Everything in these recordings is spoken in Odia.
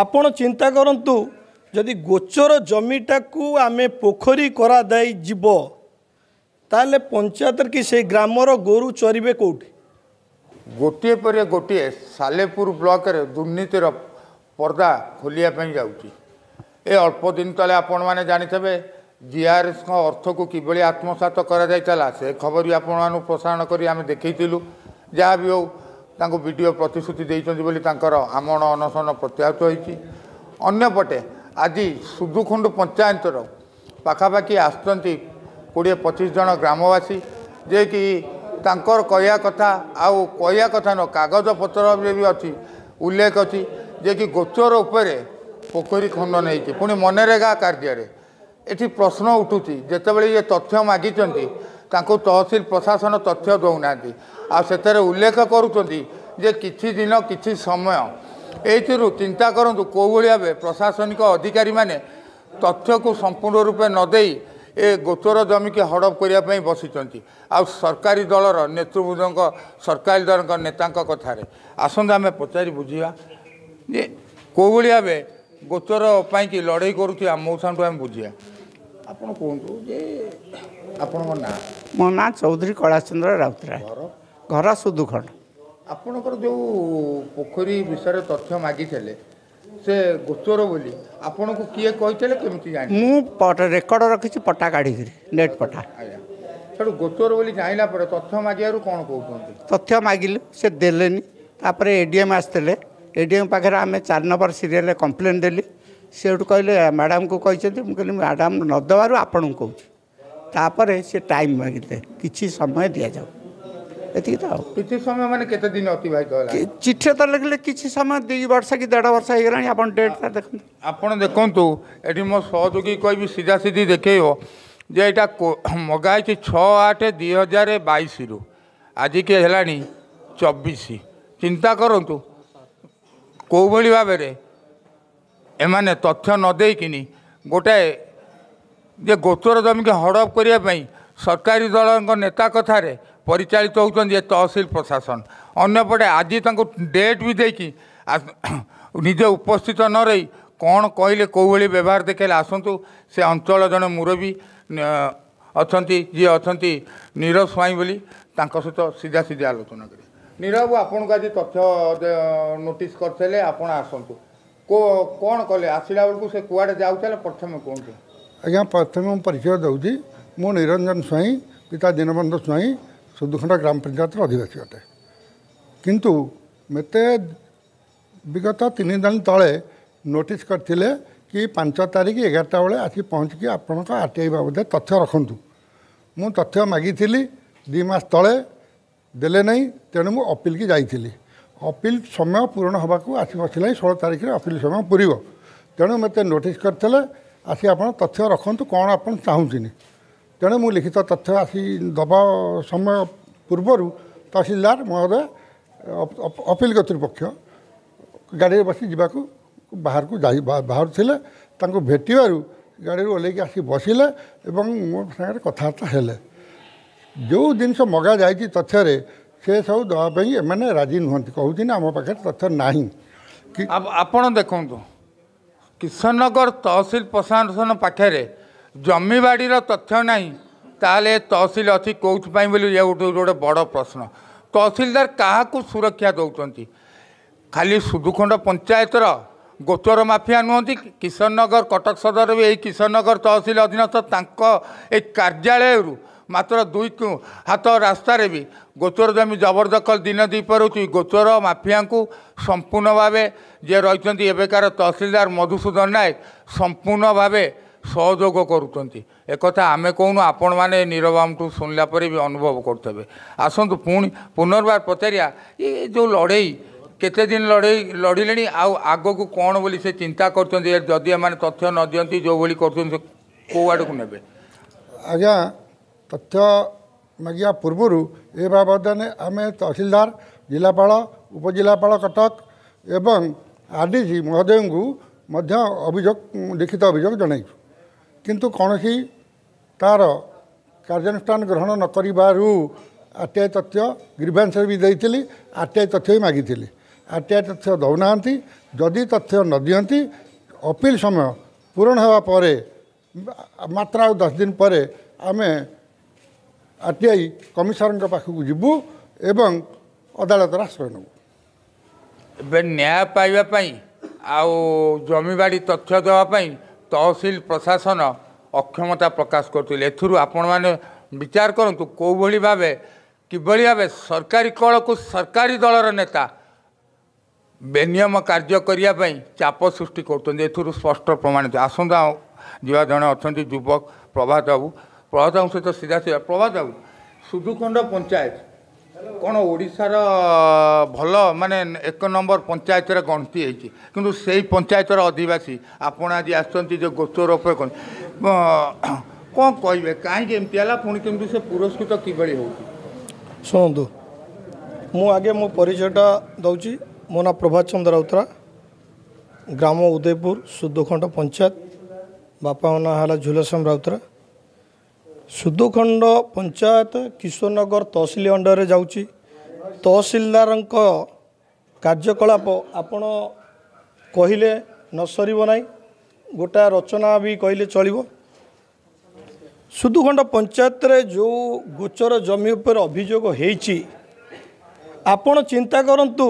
ଆପଣ ଚିନ୍ତା କରନ୍ତୁ ଯଦି ଗୋଚର ଜମିଟାକୁ ଆମେ ପୋଖରୀ କରାଯାଇ ଯିବ ତାହେଲେ ପଞ୍ଚାୟତରେ କି ସେଇ ଗ୍ରାମର ଗୋରୁ ଚରିବେ କେଉଁଠି ଗୋଟିଏ ପରେ ଗୋଟିଏ ସାଲେପୁର ବ୍ଲକରେ ଦୁର୍ନୀତିର ପର୍ଦ୍ଦା ଖୋଲିବା ପାଇଁ ଯାଉଛି ଏ ଅଳ୍ପ ଦିନ ତଳେ ଆପଣମାନେ ଜାଣିଥିବେ ଜିଆର୍ଏସ୍ଙ୍କ ଅର୍ଥକୁ କିଭଳି ଆତ୍ମସାତ କରାଯାଇଥିଲା ସେ ଖବର ବି ଆପଣମାନଙ୍କୁ ପ୍ରସାରଣ କରି ଆମେ ଦେଖେଇଥିଲୁ ଯାହା ବି ହେଉ ତାଙ୍କୁ ବି ଡି ଓ ପ୍ରତିଶ୍ରୁତି ଦେଇଛନ୍ତି ବୋଲି ତାଙ୍କର ଆମଣ ଅନଶନ ପ୍ରତ୍ୟାହୃତ ହୋଇଛି ଅନ୍ୟପଟେ ଆଜି ସୁଦୁଖୁଣ୍ଡୁ ପଞ୍ଚାୟତର ପାଖାପାଖି ଆସୁଛନ୍ତି କୋଡ଼ିଏ ପଚିଶ ଜଣ ଗ୍ରାମବାସୀ ଯିଏକି ତାଙ୍କର କହିବା କଥା ଆଉ କହିବା କଥା ନୁହଁ କାଗଜପତ୍ର ବି ଅଛି ଉଲ୍ଲେଖ ଅଛି ଯିଏକି ଗୋଚର ଉପରେ ପୋଖରୀ ଖଣ୍ଡନ ହେଇଛି ପୁଣି ମନରେଗା କାର୍ଯ୍ୟରେ ଏଠି ପ୍ରଶ୍ନ ଉଠୁଛି ଯେତେବେଳେ ଇଏ ତଥ୍ୟ ମାଗିଛନ୍ତି ତାଙ୍କୁ ତହସିଲ ପ୍ରଶାସନ ତଥ୍ୟ ଦେଉନାହାନ୍ତି ଆଉ ସେଥିରେ ଉଲ୍ଲେଖ କରୁଛନ୍ତି ଯେ କିଛି ଦିନ କିଛି ସମୟ ଏଇଥିରୁ ଚିନ୍ତା କରନ୍ତୁ କେଉଁଭଳି ଭାବେ ପ୍ରଶାସନିକ ଅଧିକାରୀମାନେ ତଥ୍ୟକୁ ସମ୍ପୂର୍ଣ୍ଣ ରୂପେ ନ ଦେଇ ଏ ଗୋଚର ଜମିକି ହଡ଼ପ କରିବା ପାଇଁ ବସିଛନ୍ତି ଆଉ ସରକାରୀ ଦଳର ନେତୃବୃନ୍ଦଙ୍କ ସରକାରୀ ଦଳଙ୍କ ନେତାଙ୍କ କଥାରେ ଆସନ୍ତୁ ଆମେ ପଚାରି ବୁଝିବା ଯେ କେଉଁଭଳି ଭାବେ ଗୋଚର ପାଇଁକି ଲଢ଼େଇ କରୁଥିବା ମଉସାଙ୍କଠୁ ଆମେ ବୁଝିବା ଆପଣ କୁହନ୍ତୁ ଯେ ଆପଣଙ୍କ ନାଁ ମୋ ନାଁ ଚୌଧୁରୀ କୈଳାସଚନ୍ଦ୍ର ରାଉତରାୟ ଘର ସୁଦୁଖଣ୍ଡ ଆପଣଙ୍କର ଯେଉଁ ପୋଖରୀ ବିଷୟରେ ତଥ୍ୟ ମାଗିଥିଲେ ସେ ଗୋଚର ବୋଲି ଆପଣଙ୍କୁ କିଏ କହିଥିଲେ କେମିତି ଜାଣି ମୁଁ ରେକର୍ଡ ରଖିଛି ପଟା କାଢ଼ିକିରି ନେଟ୍ ପଟା ଆଜ୍ଞା ସେଠୁ ଗୋଚର ବୋଲି ଜାଣିଲା ପରେ ତଥ୍ୟ ମାଗିବାରୁ କ'ଣ କହୁଛନ୍ତି ତଥ୍ୟ ମାଗିଲୁ ସେ ଦେଲେନି ତାପରେ ଏ ଡିଏମ୍ ଆସିଥିଲେ ଏ ଡିଏମ୍ ପାଖରେ ଆମେ ଚାରି ନମ୍ବର ସିରିଏଲ୍ରେ କମ୍ପ୍ଲେନ୍ ଦେଲି ସେଠୁ କହିଲେ ମ୍ୟାଡ଼ାମ୍କୁ କହିଛନ୍ତି ମୁଁ କହିଲି ମ୍ୟାଡ଼ାମ୍ ନ ଦେବାରୁ ଆପଣଙ୍କୁ କହୁଛି ତାପରେ ସେ ଟାଇମ୍ ମାଗିଲେ କିଛି ସମୟ ଦିଆଯାଉ ଏତିକି ତ ଆଉ କିଛି ସମୟ ମାନେ କେତେ ଦିନ ଅତିବାହିତ ହେଲା ଚିଠିରେ ତ ଲେଖିଲେ କିଛି ସମୟ ଦୁଇ ବର୍ଷ କି ଦେଢ଼ ବର୍ଷ ହେଇଗଲାଣି ଆପଣ ଡେଟ୍ଟା ଦେଖନ୍ତୁ ଆପଣ ଦେଖନ୍ତୁ ଏଠି ମୋ ସହଯୋଗୀ କହିବି ସିଧାସିଧି ଦେଖେଇବ ଯେ ଏଇଟା ମଗା ହେଇଛି ଛଅ ଆଠ ଦୁଇ ହଜାର ବାଇଶରୁ ଆଜିକି ହେଲାଣି ଚବିଶ ଚିନ୍ତା କରନ୍ତୁ କେଉଁଭଳି ଭାବରେ ଏମାନେ ତଥ୍ୟ ନ ଦେଇକିନି ଗୋଟାଏ ଯେ ଗୋତର ଜମିକୁ ହଡ଼ପ କରିବା ପାଇଁ ସରକାରୀ ଦଳଙ୍କ ନେତା କଥାରେ ପରିଚାଳିତ ହେଉଛନ୍ତି ଏ ତହସିଲ ପ୍ରଶାସନ ଅନ୍ୟପଟେ ଆଜି ତାଙ୍କୁ ଡେଟ୍ ବି ଦେଇକି ନିଜେ ଉପସ୍ଥିତ ନ ରହି କ'ଣ କହିଲେ କେଉଁଭଳି ବ୍ୟବହାର ଦେଖାଇଲେ ଆସନ୍ତୁ ସେ ଅଞ୍ଚଳ ଜଣେ ମୁରବୀ ଅଛନ୍ତି ଯିଏ ଅଛନ୍ତି ନିରବ ସ୍ୱାଇଁ ବୋଲି ତାଙ୍କ ସହିତ ସିଧା ସିଧା ଆଲୋଚନା କରିବେ ନିରବ ଆପଣଙ୍କୁ ଆଜି ତଥ୍ୟ ନୋଟିସ୍ କରିଥିଲେ ଆପଣ ଆସନ୍ତୁ କୋ କ'ଣ କଲେ ଆସିଲା ବେଳକୁ ସେ କୁଆଡ଼େ ଯାଉଥିଲେ ପ୍ରଥମେ କୁହନ୍ତୁ ଆଜ୍ଞା ପ୍ରଥମେ ମୁଁ ପରିଚୟ ଦେଉଛି ମୁଁ ନିରଞ୍ଜନ ସ୍ୱାଇଁ ପିତା ଦୀନବନ୍ଧୁ ସ୍ୱାଇଁ ସୁଦୁଖଣ୍ଡ ଗ୍ରାମ ପଞ୍ଚାୟତର ଅଧିବାସୀ ଅଟେ କିନ୍ତୁ ମୋତେ ବିଗତ ତିନି ଦିନ ତଳେ ନୋଟିସ୍ କରିଥିଲେ କି ପାଞ୍ଚ ତାରିଖ ଏଗାରଟା ବେଳେ ଆସି ପହଞ୍ଚିକି ଆପଣଙ୍କ ଆର୍ ଟି ଆଇ ବାବଦରେ ତଥ୍ୟ ରଖନ୍ତୁ ମୁଁ ତଥ୍ୟ ମାଗିଥିଲି ଦୁଇ ମାସ ତଳେ ଦେଲେ ନାହିଁ ତେଣୁ ମୁଁ ଅପିଲ୍କି ଯାଇଥିଲି ଅପିଲ୍ ସମୟ ପୂରଣ ହେବାକୁ ଆସି ବସିଲାଣି ଷୋହଳ ତାରିଖରେ ଅପିଲ୍ ସମୟ ପୂରିବ ତେଣୁ ମୋତେ ନୋଟିସ୍ କରିଥିଲେ ଆସି ଆପଣ ତଥ୍ୟ ରଖନ୍ତୁ କ'ଣ ଆପଣ ଚାହୁଁଛନ୍ତି ତେଣୁ ମୁଁ ଲିଖିତ ତଥ୍ୟ ଆସି ଦେବା ସମୟ ପୂର୍ବରୁ ତହସିଲଦାର ମହୋଦୟ ଅପିଲ କର୍ତ୍ତୃପକ୍ଷ ଗାଡ଼ିରେ ବସି ଯିବାକୁ ବାହାରକୁ ଯାଇ ବାହାରୁଥିଲେ ତାଙ୍କୁ ଭେଟିବାରୁ ଗାଡ଼ିରୁ ଓହ୍ଲେଇକି ଆସି ବସିଲେ ଏବଂ ମୋ ସାଙ୍ଗରେ କଥାବାର୍ତ୍ତା ହେଲେ ଯେଉଁ ଜିନିଷ ମଗାଯାଇଛି ତଥ୍ୟରେ ସେ ସବୁ ଦେବା ପାଇଁ ଏମାନେ ରାଜି ନୁହନ୍ତି କହୁଛନ୍ତି ଆମ ପାଖରେ ତଥ୍ୟ ନାହିଁ ଆପଣ ଦେଖନ୍ତୁ କିଶନଗର ତହସିଲ ପ୍ରଶାସନ ପାଖରେ ଜମିବାଡ଼ିର ତଥ୍ୟ ନାହିଁ ତାହେଲେ ତହସିଲ ଅଛି କେଉଁଥିପାଇଁ ବୋଲି ଏ ଗୋଟେ ଗୋଟେ ବଡ଼ ପ୍ରଶ୍ନ ତହସିଲଦାର କାହାକୁ ସୁରକ୍ଷା ଦେଉଛନ୍ତି ଖାଲି ସୁଦୁଖଣ୍ଡ ପଞ୍ଚାୟତର ଗୋଚର ମାଫିଆ ନୁହଁନ୍ତି କିଶନନଗର କଟକ ସଦର ବି ଏଇ କିଶନଗର ତହସିଲ ଅଧୀନସ୍ଥ ତାଙ୍କ ଏ କାର୍ଯ୍ୟାଳୟରୁ ମାତ୍ର ଦୁଇକୁ ହାତ ରାସ୍ତାରେ ବି ଗୋଚର ଜମି ଜବରଦଖଲ ଦିନ ଦ୍ୱିପହରକୁ ଗୋଚର ମାଫିଆଙ୍କୁ ସମ୍ପୂର୍ଣ୍ଣ ଭାବେ ଯିଏ ରହିଛନ୍ତି ଏବେକାର ତହସିଲଦାର ମଧୁସୂଦନ ନାୟକ ସମ୍ପୂର୍ଣ୍ଣ ଭାବେ ସହଯୋଗ କରୁଛନ୍ତି ଏକଥା ଆମେ କହୁନୁ ଆପଣମାନେ ନୀରବ ଆମଠୁ ଶୁଣିଲା ପରେ ବି ଅନୁଭବ କରୁଥିବେ ଆସନ୍ତୁ ପୁଣି ପୁନର୍ବାର ପଚାରିବା ଏ ଯେଉଁ ଲଢ଼େଇ କେତେ ଦିନ ଲଢ଼େଇ ଲଢ଼ିଲେଣି ଆଉ ଆଗକୁ କ'ଣ ବୋଲି ସେ ଚିନ୍ତା କରୁଛନ୍ତି ଯଦି ଏମାନେ ତଥ୍ୟ ନ ଦିଅନ୍ତି ଯେଉଁଭଳି କରୁଛନ୍ତି କେଉଁ ଆଡ଼କୁ ନେବେ ଆଜ୍ଞା ତଥ୍ୟ ମାଗିବା ପୂର୍ବରୁ ଏ ବାବଦରେ ଆମେ ତହସିଲଦାର ଜିଲ୍ଲାପାଳ ଉପଜିଲ୍ଲାପାଳ କଟକ ଏବଂ ଆର ଡି ଜି ମହୋଦୟଙ୍କୁ ମଧ୍ୟ ଅଭିଯୋଗ ଲିଖିତ ଅଭିଯୋଗ ଜଣାଇଛୁ କିନ୍ତୁ କୌଣସି ତା'ର କାର୍ଯ୍ୟାନୁଷ୍ଠାନ ଗ୍ରହଣ ନ କରିବାରୁ ଆର୍ ଟି ଆଇ ତଥ୍ୟ ଗ୍ରିଭାନ୍ସରେ ବି ଦେଇଥିଲି ଆର୍ ଟି ଆଇ ତଥ୍ୟ ବି ମାଗିଥିଲି ଆର୍ ଟି ଆଇ ତଥ୍ୟ ଦେଉନାହାନ୍ତି ଯଦି ତଥ୍ୟ ନ ଦିଅନ୍ତି ଅପିଲ୍ ସମୟ ପୂରଣ ହେବା ପରେ ମାତ୍ର ଆଉ ଦଶ ଦିନ ପରେ ଆମେ ଆର୍ ଟି ଆଇ କମିଶନରଙ୍କ ପାଖକୁ ଯିବୁ ଏବଂ ଅଦାଲତର ଆଶ୍ରୟ ନେବୁ ଏବେ ନ୍ୟାୟ ପାଇବା ପାଇଁ ଆଉ ଜମିବାଡ଼ି ତଥ୍ୟ ଦେବା ପାଇଁ ତହସିଲ ପ୍ରଶାସନ ଅକ୍ଷମତା ପ୍ରକାଶ କରୁଥିଲେ ଏଥିରୁ ଆପଣମାନେ ବିଚାର କରନ୍ତୁ କେଉଁଭଳି ଭାବେ କିଭଳି ଭାବେ ସରକାରୀ କଳକୁ ସରକାରୀ ଦଳର ନେତା ବେନିୟମ କାର୍ଯ୍ୟ କରିବା ପାଇଁ ଚାପ ସୃଷ୍ଟି କରୁଛନ୍ତି ଏଥିରୁ ସ୍ପଷ୍ଟ ପ୍ରମାଣିତ ଆସନ୍ତା ଯିବା ଜଣେ ଅଛନ୍ତି ଯୁବକ ପ୍ରଭାତ ବାବୁ ପ୍ରଭାତ ସହିତ ସିଧା ସିଧା ପ୍ରଭାତ ବାବୁ ସୁଦୁଖଣ୍ଡ ପଞ୍ଚାୟତ କ'ଣ ଓଡ଼ିଶାର ଭଲ ମାନେ ଏକ ନମ୍ବର ପଞ୍ଚାୟତରେ ଗଣତି ହେଇଛି କିନ୍ତୁ ସେଇ ପଞ୍ଚାୟତର ଅଧିବାସୀ ଆପଣ ଆଜି ଆସିଛନ୍ତି ଯେ ଗୋଚର ଉପରେ କ'ଣ କ'ଣ କହିବେ କାହିଁକି ଏମିତି ହେଲା ପୁଣି କେମିତି ସେ ପୁରସ୍କୃତ କିଭଳି ହେଉଛି ଶୁଣନ୍ତୁ ମୁଁ ଆଗେ ମୋ ପରିଚୟଟା ଦେଉଛି ମୋ ନାଁ ପ୍ରଭାତ ଚନ୍ଦ୍ର ରାଉତରା ଗ୍ରାମ ଉଦୟପୁର ସୁଦୁଖଣ୍ଡ ପଞ୍ଚାୟତ ବାପାଙ୍କ ନାଁ ହେଲା ଝୁଲଶ୍ୟାମ ରାଉତରା ସୁଦୁଖଣ୍ଡ ପଞ୍ଚାୟତ କିଶୋରନଗର ତହସିଲ ଅଣ୍ଡରରେ ଯାଉଛି ତହସିଲଦାରଙ୍କ କାର୍ଯ୍ୟକଳାପ ଆପଣ କହିଲେ ନ ସରିବ ନାହିଁ ଗୋଟା ରଚନା ବି କହିଲେ ଚଳିବ ସୁଦୁଖଣ୍ଡ ପଞ୍ଚାୟତରେ ଯେଉଁ ଗୋଚର ଜମି ଉପରେ ଅଭିଯୋଗ ହେଇଛି ଆପଣ ଚିନ୍ତା କରନ୍ତୁ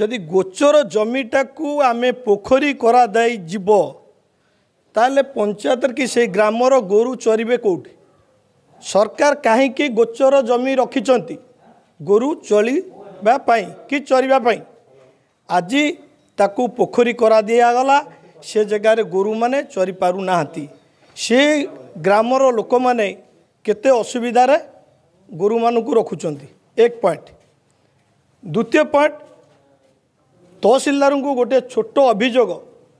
ଯଦି ଗୋଚର ଜମିଟାକୁ ଆମେ ପୋଖରୀ କରାଯାଇଯିବ ତାହେଲେ ପଞ୍ଚାୟତରେ କି ସେ ଗ୍ରାମର ଗୋରୁ ଚରିବେ କେଉଁଠି ସରକାର କାହିଁକି ଗୋଚର ଜମି ରଖିଛନ୍ତି ଗୋରୁ ଚଳିବା ପାଇଁ କି ଚରିବା ପାଇଁ ଆଜି ତାକୁ ପୋଖରୀ କରାଦିଆଗଲା ସେ ଜାଗାରେ ଗୋରୁମାନେ ଚରି ପାରୁନାହାନ୍ତି ସେ ଗ୍ରାମର ଲୋକମାନେ କେତେ ଅସୁବିଧାରେ ଗୋରୁମାନଙ୍କୁ ରଖୁଛନ୍ତି ଏକ ପଏଣ୍ଟ ଦ୍ୱିତୀୟ ପଏଣ୍ଟ ତହସିଲଦାରଙ୍କୁ ଗୋଟିଏ ଛୋଟ ଅଭିଯୋଗ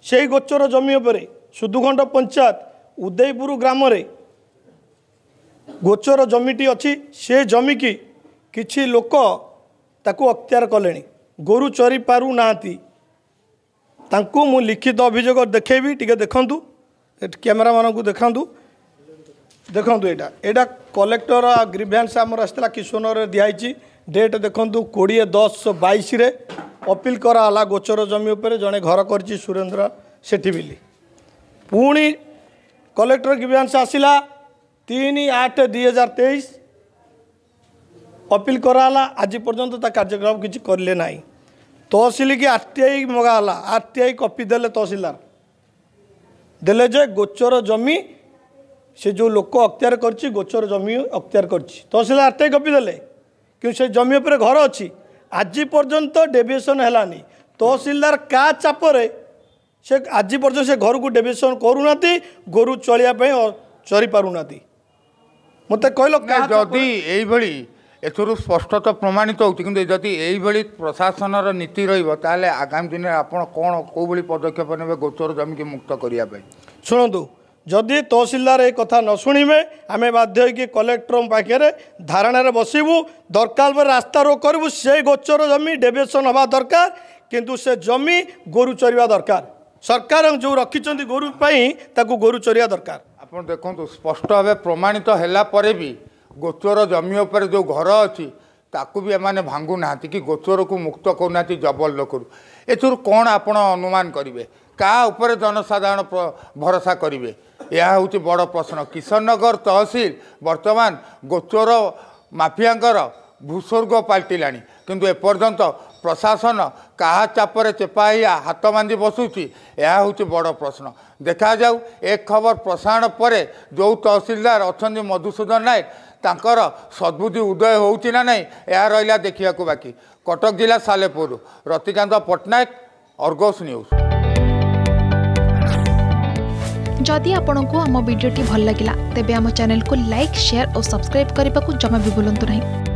ସେଇ ଗୋଚର ଜମି ଉପରେ ସୁଦୁଖଣ୍ଡ ପଞ୍ଚାୟତ ଉଦୟପୁର ଗ୍ରାମରେ ଗୋଚର ଜମିଟି ଅଛି ସେ ଜମିକି କିଛି ଲୋକ ତାକୁ ଅକ୍ତିଆର କଲେଣି ଗୋରୁ ଚରି ପାରୁନାହାନ୍ତି ତାଙ୍କୁ ମୁଁ ଲିଖିତ ଅଭିଯୋଗ ଦେଖେଇବି ଟିକେ ଦେଖନ୍ତୁ କ୍ୟାମେରାମାନଙ୍କୁ ଦେଖାନ୍ତୁ ଦେଖନ୍ତୁ ଏଇଟା ଏଇଟା କଲେକ୍ଟର ଗ୍ରିଭ୍ୟାନ୍ସ ଆମର ଆସିଥିଲା କିଶୋନରେ ଦିଆହେଇଛି ଡେଟ୍ ଦେଖନ୍ତୁ କୋଡ଼ିଏ ଦଶ ବାଇଶରେ ଅପିଲ କରାହେଲା ଗୋଚର ଜମି ଉପରେ ଜଣେ ଘର କରିଛି ସୁରେନ୍ଦ୍ର ସେଠି ବିଲି ପୁଣି କଲେକ୍ଟର ଗ୍ରିଭ୍ୟାନ୍ସ ଆସିଲା ତିନି ଆଠ ଦୁଇ ହଜାର ତେଇଶ ଅପିଲ କରାହେଲା ଆଜି ପର୍ଯ୍ୟନ୍ତ ତା କାର୍ଯ୍ୟକ୍ରମ କିଛି କରିଲେ ନାହିଁ ତହସିଲକି ଆର୍ ଟି ଆଇ ମଗା ହେଲା ଆର୍ ଟି ଆଇ କପି ଦେଲେ ତହସିଲଦାର ଦେଲେ ଯେ ଗୋଚର ଜମି ସେ ଯେଉଁ ଲୋକ ଅକ୍ତିଆର କରିଛି ଗୋଚର ଜମି ଅକ୍ତିଆର କରିଛି ତହସିଲଦାର ଆର୍ ଟି ଆଇ କପି ଦେଲେ କିନ୍ତୁ ସେ ଜମି ଉପରେ ଘର ଅଛି ଆଜି ପର୍ଯ୍ୟନ୍ତ ଡେଭିଏସନ୍ ହେଲାନି ତହସିଲଦାର କାହା ଚାପରେ ସେ ଆଜି ପର୍ଯ୍ୟନ୍ତ ସେ ଘରକୁ ଡେଭିଏସନ୍ କରୁନାହାନ୍ତି ଗୋରୁ ଚଳିବା ପାଇଁ ଚରି ପାରୁନାହାନ୍ତି ମୋତେ କହିଲ ଯଦି ଏଇଭଳି ଏଥିରୁ ସ୍ପଷ୍ଟତଃ ପ୍ରମାଣିତ ହେଉଛି କିନ୍ତୁ ଯଦି ଏଇଭଳି ପ୍ରଶାସନର ନୀତି ରହିବ ତାହେଲେ ଆଗାମୀ ଦିନରେ ଆପଣ କ'ଣ କେଉଁଭଳି ପଦକ୍ଷେପ ନେବେ ଗୋଚର ଜମିକି ମୁକ୍ତ କରିବା ପାଇଁ ଶୁଣନ୍ତୁ ଯଦି ତହସିଲଦାର ଏ କଥା ନ ଶୁଣିବେ ଆମେ ବାଧ୍ୟ ହୋଇକି କଲେକ୍ଟରଙ୍କ ପାଖରେ ଧାରଣାରେ ବସିବୁ ଦରକାର ପରେ ରାସ୍ତାରୋକ କରିବୁ ସେ ଗୋଚର ଜମି ଡେଭିଏସନ୍ ହେବା ଦରକାର କିନ୍ତୁ ସେ ଜମି ଗୋରୁ ଚରିବା ଦରକାର ସରକାର ଯେଉଁ ରଖିଛନ୍ତି ଗୋରୁ ପାଇଁ ତାକୁ ଗୋରୁ ଚରିବା ଦରକାର ଆପଣ ଦେଖନ୍ତୁ ସ୍ପଷ୍ଟ ଭାବେ ପ୍ରମାଣିତ ହେଲା ପରେ ବି ଗୋଚର ଜମି ଉପରେ ଯେଉଁ ଘର ଅଛି ତାକୁ ବି ଏମାନେ ଭାଙ୍ଗୁନାହାନ୍ତି କି ଗୋଚରକୁ ମୁକ୍ତ କରୁନାହାନ୍ତି ଜବଲ ଲୋକରୁ ଏଥିରୁ କ'ଣ ଆପଣ ଅନୁମାନ କରିବେ କାହା ଉପରେ ଜନସାଧାରଣ ଭରସା କରିବେ ଏହା ହେଉଛି ବଡ଼ ପ୍ରଶ୍ନ କିଶନନଗର ତହସିଲ ବର୍ତ୍ତମାନ ଗୋଚର ମାଫିଆଙ୍କର ଭୂସ୍ୱର୍ଗ ପାଲଟିଲାଣି କିନ୍ତୁ ଏପର୍ଯ୍ୟନ୍ତ ପ୍ରଶାସନ କାହା ଚାପରେ ଚେପା ହେଇ ହାତ ବାନ୍ଧି ବସୁଛି ଏହା ହେଉଛି ବଡ଼ ପ୍ରଶ୍ନ ଦେଖାଯାଉ ଏ ଖବର ପ୍ରସାରଣ ପରେ ଯେଉଁ ତହସିଲଦାର ଅଛନ୍ତି ମଧୁସୂଦନ ନାୟକ ତାଙ୍କର ସଦ୍ବୁଦ୍ଧି ଉଦୟ ହେଉଛି ନା ନାହିଁ ଏହା ରହିଲା ଦେଖିବାକୁ ବାକି କଟକ ଜିଲ୍ଲା ସାଲେପୁରରୁ ରତିକାନ୍ତ ପଟ୍ଟନାୟକ ଅର୍ଗସ୍ ନ୍ୟୁଜ୍ ଯଦି ଆପଣଙ୍କୁ ଆମ ଭିଡ଼ିଓଟି ଭଲ ଲାଗିଲା ତେବେ ଆମ ଚ୍ୟାନେଲକୁ ଲାଇକ୍ ସେୟାର ଓ ସବସ୍କ୍ରାଇବ୍ କରିବାକୁ ଜମା ବି ଭୁଲନ୍ତୁ ନାହିଁ